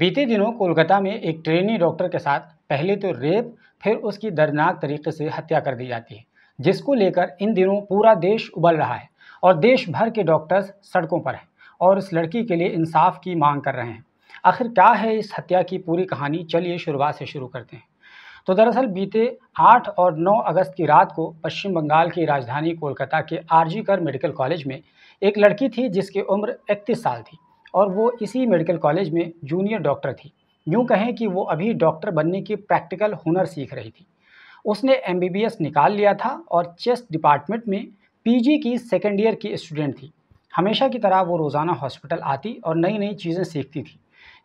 बीते दिनों कोलकाता में एक ट्रेनी डॉक्टर के साथ पहले तो रेप फिर उसकी दर्दनाक तरीके से हत्या कर दी जाती है जिसको लेकर इन दिनों पूरा देश उबल रहा है और देश भर के डॉक्टर्स सड़कों पर हैं और इस लड़की के लिए इंसाफ की मांग कर रहे हैं आखिर क्या है इस हत्या की पूरी कहानी चलिए शुरुआत से शुरू करते हैं तो दरअसल बीते 8 और 9 अगस्त की रात को पश्चिम बंगाल की राजधानी कोलकाता के आरजी कर मेडिकल कॉलेज में एक लड़की थी जिसकी उम्र इकतीस साल थी और वो इसी मेडिकल कॉलेज में जूनियर डॉक्टर थी यूँ कहें कि वो अभी डॉक्टर बनने की प्रैक्टिकल हुनर सीख रही थी उसने एम निकाल लिया था और चेस्ट डिपार्टमेंट में पी की सेकेंड ईयर की स्टूडेंट थी हमेशा की तरह वो रोज़ाना हॉस्पिटल आती और नई नई चीज़ें सीखती थी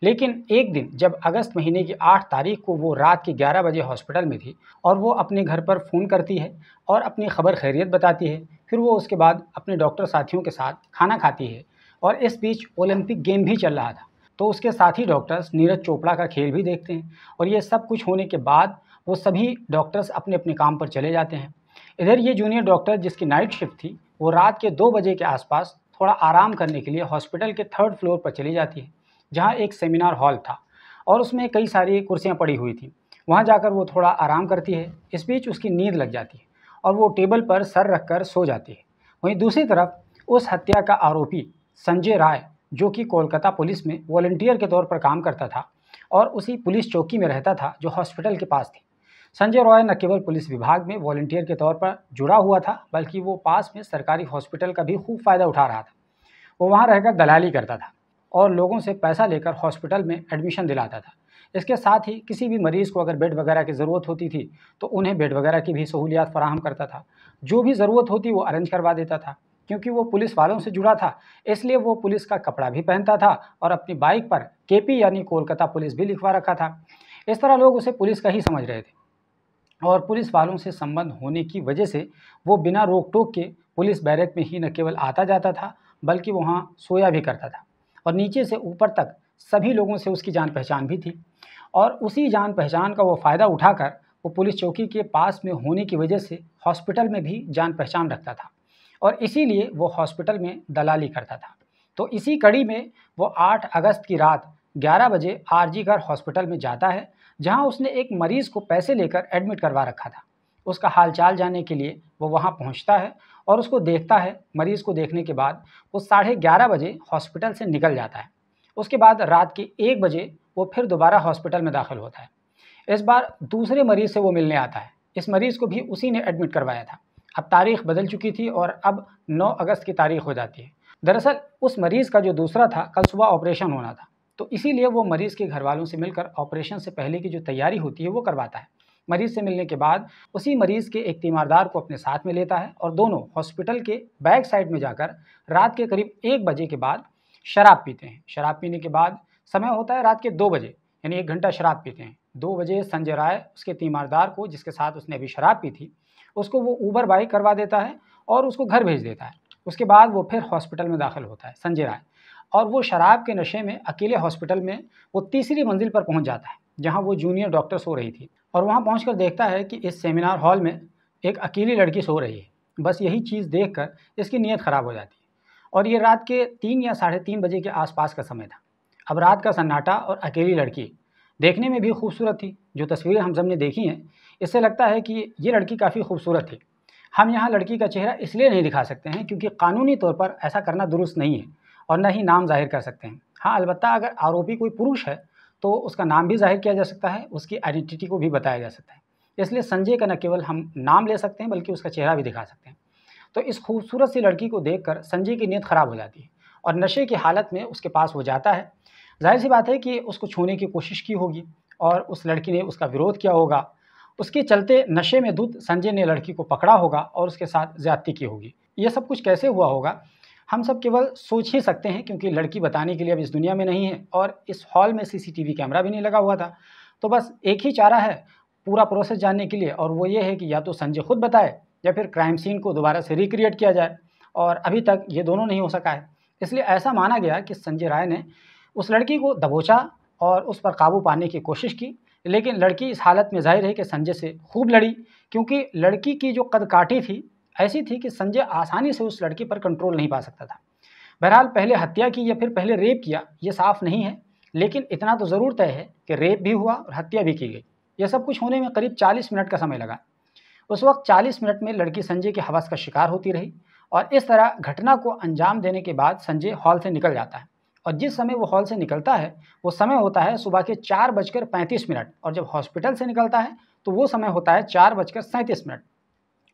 लेकिन एक दिन जब अगस्त महीने की आठ तारीख को वो रात के ग्यारह बजे हॉस्पिटल में थी और वो अपने घर पर फ़ोन करती है और अपनी खबर खैरियत बताती है फिर वो उसके बाद अपने डॉक्टर साथियों के साथ खाना खाती है और इस बीच ओलंपिक गेम भी चल रहा था तो उसके साथ ही डॉक्टर्स नीरज चोपड़ा का खेल भी देखते हैं और ये सब कुछ होने के बाद वो सभी डॉक्टर्स अपने अपने काम पर चले जाते हैं इधर ये जूनियर डॉक्टर जिसकी नाइट शिफ्ट थी वो रात के दो बजे के आसपास थोड़ा आराम करने के लिए हॉस्पिटल के थर्ड फ्लोर पर चली जाती है जहाँ एक सेमिनार हॉल था और उसमें कई सारी कुर्सियाँ पड़ी हुई थी वहाँ जाकर वो थोड़ा आराम करती है इस बीच उसकी नींद लग जाती है और वो टेबल पर सर रख कर सो जाती है वहीं दूसरी तरफ उस हत्या का आरोपी संजय राय जो कि कोलकाता पुलिस में वॉल्टियर के तौर पर काम करता था और उसी पुलिस चौकी में रहता था जो हॉस्पिटल के पास थी संजय रॉय न केवल पुलिस विभाग में वॉल्टियर के तौर पर जुड़ा हुआ था बल्कि वो पास में सरकारी हॉस्पिटल का भी खूब फ़ायदा उठा रहा था वो वहाँ रहकर दलाली करता था और लोगों से पैसा लेकर हॉस्पिटल में एडमिशन दिलाता था इसके साथ ही किसी भी मरीज़ को अगर बेड वगैरह की ज़रूरत होती थी तो उन्हें बेड वगैरह की भी सहूलियात फराहम करता था जो भी ज़रूरत होती वो अरेंज करवा देता था क्योंकि वो पुलिस वालों से जुड़ा था इसलिए वो पुलिस का कपड़ा भी पहनता था और अपनी बाइक पर केपी यानी कोलकाता पुलिस भी लिखवा रखा था इस तरह लोग उसे पुलिस का ही समझ रहे थे और पुलिस वालों से संबंध होने की वजह से वो बिना रोक टोक के पुलिस बैरक में ही न केवल आता जाता था बल्कि वहाँ सोया भी करता था और नीचे से ऊपर तक सभी लोगों से उसकी जान पहचान भी थी और उसी जान पहचान का वो फ़ायदा उठाकर वो पुलिस चौकी के पास में होने की वजह से हॉस्पिटल में भी जान पहचान रखता था और इसीलिए वो हॉस्पिटल में दलाली करता था तो इसी कड़ी में वो आठ अगस्त की रात ग्यारह बजे घर हॉस्पिटल में जाता है जहां उसने एक मरीज़ को पैसे लेकर एडमिट करवा रखा था उसका हालचाल जानने के लिए वो वहां पहुंचता है और उसको देखता है मरीज़ को देखने के बाद वो साढ़े ग्यारह बजे हॉस्पिटल से निकल जाता है उसके बाद रात के एक बजे वो फिर दोबारा हॉस्पिटल में दाखिल होता है इस बार दूसरे मरीज़ से वो मिलने आता है इस मरीज़ को भी उसी ने एडमिट करवाया था अब तारीख बदल चुकी थी और अब 9 अगस्त की तारीख हो जाती है दरअसल उस मरीज़ का जो दूसरा था कल सुबह ऑपरेशन होना था तो इसीलिए वो मरीज़ के घर वालों से मिलकर ऑपरेशन से पहले की जो तैयारी होती है वो करवाता है मरीज़ से मिलने के बाद उसी मरीज़ के एक तीमारदार को अपने साथ में लेता है और दोनों हॉस्पिटल के बैक साइड में जाकर रात के करीब एक बजे के बाद शराब पीते हैं शराब पीने के बाद समय होता है रात के दो बजे यानी एक घंटा शराब पीते हैं दो बजे संजय राय उसके तीमारदार को जिसके साथ उसने अभी शराब पी थी उसको वो ऊबर बाई करवा देता है और उसको घर भेज देता है उसके बाद वो फिर हॉस्पिटल में दाखिल होता है संजय राय और वो शराब के नशे में अकेले हॉस्पिटल में वो तीसरी मंजिल पर पहुंच जाता है जहां वो जूनियर डॉक्टर सो रही थी और वहां पहुँच देखता है कि इस सेमिनार हॉल में एक अकेली लड़की सो रही है बस यही चीज़ देख इसकी नीयत ख़राब हो जाती है और ये रात के तीन या साढ़े तीन बजे के आसपास का समय था अब रात का सन्नाटा और अकेली लड़की देखने में भी खूबसूरत थी जो तस्वीरें हम सब ने देखी हैं इससे लगता है कि ये लड़की काफ़ी खूबसूरत थी हम यहाँ लड़की का चेहरा इसलिए नहीं दिखा सकते हैं क्योंकि कानूनी तौर पर ऐसा करना दुरुस्त नहीं है और न ही नाम जाहिर कर सकते हैं हाँ अलबत् अगर आरोपी कोई पुरुष है तो उसका नाम भी जाहिर किया जा सकता है उसकी आइडेंटिटी को भी बताया जा सकता है इसलिए संजय का न केवल हम नाम ले सकते हैं बल्कि उसका चेहरा भी दिखा सकते हैं तो इस खूबसूरत सी लड़की को देख संजय की नीयत ख़राब हो जाती है और नशे की हालत में उसके पास वो जाता है जाहिर सी बात है कि उसको छूने की कोशिश की होगी और उस लड़की ने उसका विरोध किया होगा उसके चलते नशे में दूध संजय ने लड़की को पकड़ा होगा और उसके साथ ज्यादती की होगी ये सब कुछ कैसे हुआ होगा हम सब केवल सोच ही सकते हैं क्योंकि लड़की बताने के लिए अब इस दुनिया में नहीं है और इस हॉल में सीसीटीवी कैमरा भी नहीं लगा हुआ था तो बस एक ही चारा है पूरा प्रोसेस जानने के लिए और वो ये है कि या तो संजय खुद बताए या फिर क्राइम सीन को दोबारा से रिक्रिएट किया जाए और अभी तक ये दोनों नहीं हो सका है इसलिए ऐसा माना गया कि संजय राय ने उस लड़की को दबोचा और उस पर काबू पाने की कोशिश की लेकिन लड़की इस हालत में जाहिर है कि संजय से खूब लड़ी क्योंकि लड़की की जो कदकाठी थी ऐसी थी कि संजय आसानी से उस लड़की पर कंट्रोल नहीं पा सकता था बहरहाल पहले हत्या की या फिर पहले रेप किया ये साफ नहीं है लेकिन इतना तो ज़रूर तय है कि रेप भी हुआ और हत्या भी की गई यह सब कुछ होने में करीब 40 मिनट का समय लगा उस वक्त 40 मिनट में लड़की संजय के हवस का शिकार होती रही और इस तरह घटना को अंजाम देने के बाद संजय हॉल से निकल जाता है और जिस समय वो हॉल से निकलता है वो समय होता है सुबह के चार बजकर पैंतीस मिनट और जब हॉस्पिटल से निकलता है तो वो समय होता है चार बजकर सैंतीस मिनट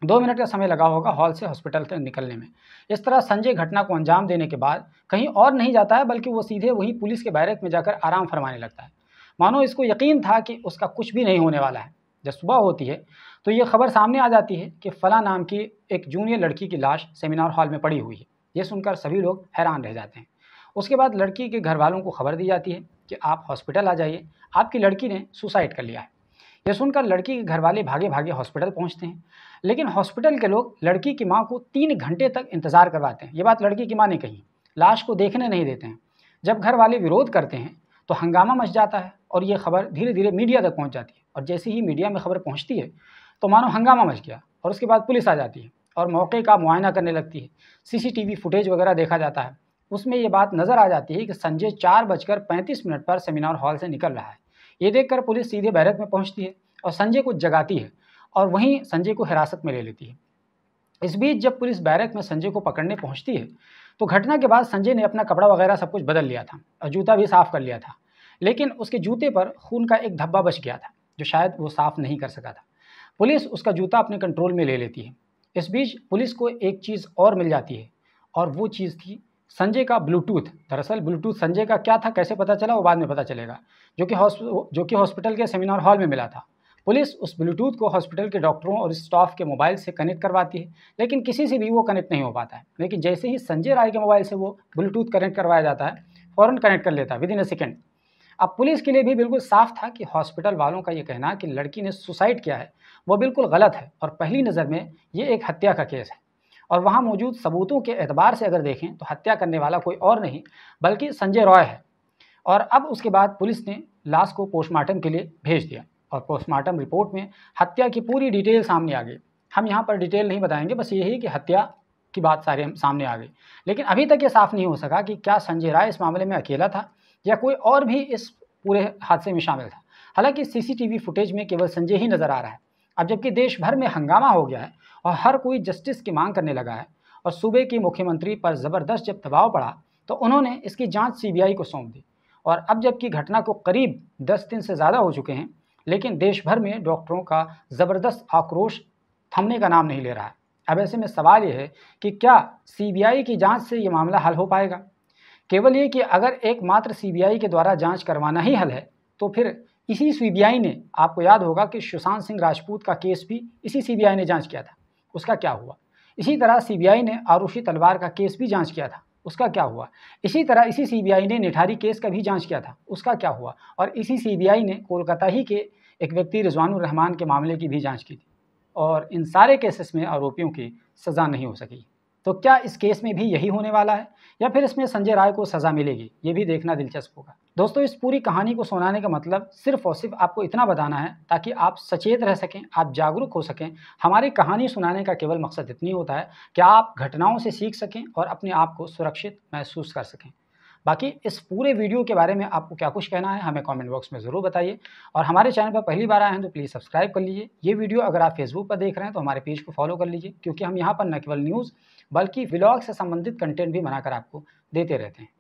दो मिनट का समय लगा होगा हॉल से हॉस्पिटल तक निकलने में इस तरह संजय घटना को अंजाम देने के बाद कहीं और नहीं जाता है बल्कि वो सीधे वहीं पुलिस के बैरक में जाकर आराम फरमाने लगता है मानो इसको यकीन था कि उसका कुछ भी नहीं होने वाला है जब सुबह होती है तो ये खबर सामने आ जाती है कि फ़ला नाम की एक जूनियर लड़की की लाश सेमिनार हॉल में पड़ी हुई है ये सुनकर सभी लोग हैरान रह जाते हैं उसके बाद लड़की के घर वालों को खबर दी जाती है कि आप हॉस्पिटल आ जाइए आपकी लड़की ने सुसाइड कर लिया है यह सुनकर लड़की के घर वाले भागे भागे हॉस्पिटल पहुँचते हैं लेकिन हॉस्पिटल के लोग लड़की की माँ को तीन घंटे तक इंतज़ार करवाते हैं ये बात लड़की की माँ ने कही लाश को देखने नहीं देते हैं जब घर वाले विरोध करते हैं तो हंगामा मच जाता है और ये खबर धीरे धीरे मीडिया तक पहुँच जाती है और जैसे ही मीडिया में खबर पहुँचती है तो मानो हंगामा मच गया और उसके बाद पुलिस आ जाती है और मौके का मुआयना करने लगती है सीसीटीवी फुटेज वगैरह देखा जाता है उसमें ये बात नज़र आ जाती है कि संजय चार बजकर पैंतीस मिनट पर सेमिनार हॉल से निकल रहा है ये देखकर पुलिस सीधे बैरक में पहुंचती है और संजय को जगाती है और वहीं संजय को हिरासत में ले लेती है इस बीच जब पुलिस बैरक में संजय को पकड़ने पहुँचती है तो घटना के बाद संजय ने अपना कपड़ा वगैरह सब कुछ बदल लिया था और जूता भी साफ़ कर लिया था लेकिन उसके जूते पर खून का एक धब्बा बच गया था जो शायद वो साफ़ नहीं कर सका था पुलिस उसका जूता अपने कंट्रोल में ले लेती है इस बीच पुलिस को एक चीज़ और मिल जाती है और वो चीज़ थी संजय का ब्लूटूथ दरअसल ब्लूटूथ संजय का क्या था कैसे पता चला वो बाद में पता चलेगा जो कि जो कि हॉस्पिटल के सेमिनार हॉल में मिला था पुलिस उस ब्लूटूथ को हॉस्पिटल के डॉक्टरों और स्टाफ के मोबाइल से कनेक्ट करवाती है लेकिन किसी से भी वो कनेक्ट नहीं हो पाता है लेकिन जैसे ही संजय राय के मोबाइल से वो ब्लूटूथ कनेक्ट करवाया जाता है फ़ौरन कनेक्ट कर लेता है विद इन अ सेकेंड अब पुलिस के लिए भी बिल्कुल साफ था कि हॉस्पिटल वालों का ये कहना कि लड़की ने सुसाइड किया है वो बिल्कुल गलत है और पहली नज़र में ये एक हत्या का केस है और वहाँ मौजूद सबूतों के एतबार से अगर देखें तो हत्या करने वाला कोई और नहीं बल्कि संजय रॉय है और अब उसके बाद पुलिस ने लाश को पोस्टमार्टम के लिए भेज दिया और पोस्टमार्टम रिपोर्ट में हत्या की पूरी डिटेल सामने आ गई हम यहाँ पर डिटेल नहीं बताएंगे बस यही कि हत्या की बात सारे हम सामने आ गई लेकिन अभी तक ये साफ़ नहीं हो सका कि क्या संजय राय इस मामले में अकेला था या कोई और भी इस पूरे हादसे में शामिल था हालांकि सीसीटीवी फुटेज में केवल संजय ही नज़र आ रहा है अब जबकि देश भर में हंगामा हो गया है और हर कोई जस्टिस की मांग करने लगा है और सूबे की मुख्यमंत्री पर ज़बरदस्त जब दबाव पड़ा तो उन्होंने इसकी जांच सीबीआई को सौंप दी और अब जबकि घटना को करीब दस दिन से ज़्यादा हो चुके हैं लेकिन देश भर में डॉक्टरों का ज़बरदस्त आक्रोश थमने का नाम नहीं ले रहा है अब ऐसे में सवाल ये है कि क्या सीबीआई की जांच से ये मामला हल हो पाएगा केवल ये कि अगर एकमात्र सीबीआई के द्वारा जांच करवाना ही हल है तो फिर इसी सीबीआई ने आपको याद होगा कि सुशांत सिंह राजपूत का केस भी इसी सीबीआई ने जांच किया था उसका क्या हुआ इसी तरह सीबीआई ने आरुषि तलवार का केस भी जांच किया था उसका क्या हुआ इसी तरह इसी सीबीआई ने निठारी केस का भी जांच किया था उसका क्या हुआ और इसी सीबीआई ने कोलकाता ही के एक व्यक्ति रिजवानुर रहमान के मामले की भी जांच की थी और इन सारे केसेस में आरोपियों की सज़ा नहीं हो सकी तो क्या इस केस में भी यही होने वाला है या फिर इसमें संजय राय को सज़ा मिलेगी ये भी देखना दिलचस्प होगा दोस्तों इस पूरी कहानी को सुनाने का मतलब सिर्फ और सिर्फ आपको इतना बताना है ताकि आप सचेत रह सकें आप जागरूक हो सकें हमारी कहानी सुनाने का केवल मकसद इतनी होता है कि आप घटनाओं से सीख सकें और अपने आप को सुरक्षित महसूस कर सकें बाकी इस पूरे वीडियो के बारे में आपको क्या कुछ कहना है हमें कमेंट बॉक्स में ज़रूर बताइए और हमारे चैनल पर पहली बार आए हैं तो प्लीज़ सब्सक्राइब कर लीजिए ये वीडियो अगर आप फेसबुक पर देख रहे हैं तो हमारे पेज को फॉलो कर लीजिए क्योंकि हम यहाँ पर न केवल न्यूज़ बल्कि व्लॉग से संबंधित कंटेंट भी बनाकर आपको देते रहते हैं